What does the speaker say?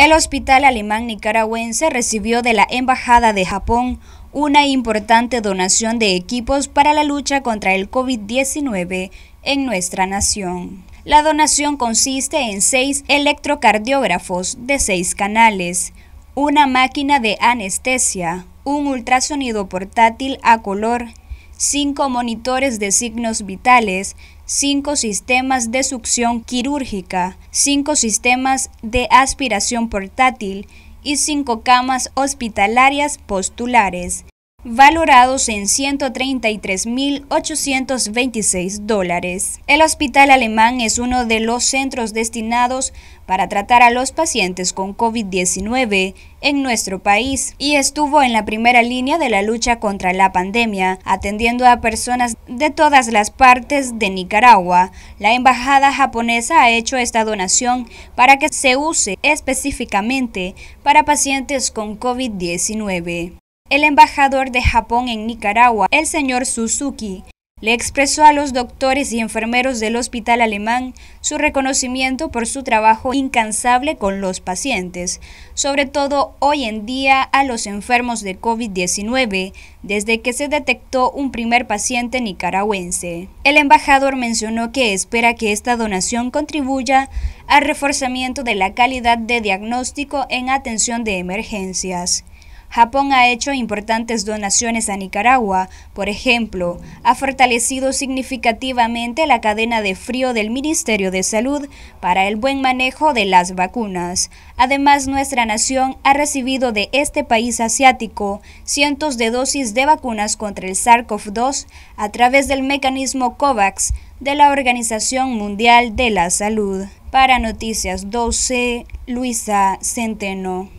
El Hospital Alemán Nicaragüense recibió de la Embajada de Japón una importante donación de equipos para la lucha contra el COVID-19 en nuestra nación. La donación consiste en seis electrocardiógrafos de seis canales, una máquina de anestesia, un ultrasonido portátil a color, cinco monitores de signos vitales, cinco sistemas de succión quirúrgica, cinco sistemas de aspiración portátil y cinco camas hospitalarias postulares valorados en 133.826 dólares. El hospital alemán es uno de los centros destinados para tratar a los pacientes con COVID-19 en nuestro país y estuvo en la primera línea de la lucha contra la pandemia, atendiendo a personas de todas las partes de Nicaragua. La embajada japonesa ha hecho esta donación para que se use específicamente para pacientes con COVID-19. El embajador de Japón en Nicaragua, el señor Suzuki, le expresó a los doctores y enfermeros del hospital alemán su reconocimiento por su trabajo incansable con los pacientes, sobre todo hoy en día a los enfermos de COVID-19, desde que se detectó un primer paciente nicaragüense. El embajador mencionó que espera que esta donación contribuya al reforzamiento de la calidad de diagnóstico en atención de emergencias. Japón ha hecho importantes donaciones a Nicaragua, por ejemplo, ha fortalecido significativamente la cadena de frío del Ministerio de Salud para el buen manejo de las vacunas. Además, nuestra nación ha recibido de este país asiático cientos de dosis de vacunas contra el SARS-CoV-2 a través del mecanismo COVAX de la Organización Mundial de la Salud. Para Noticias 12, Luisa Centeno.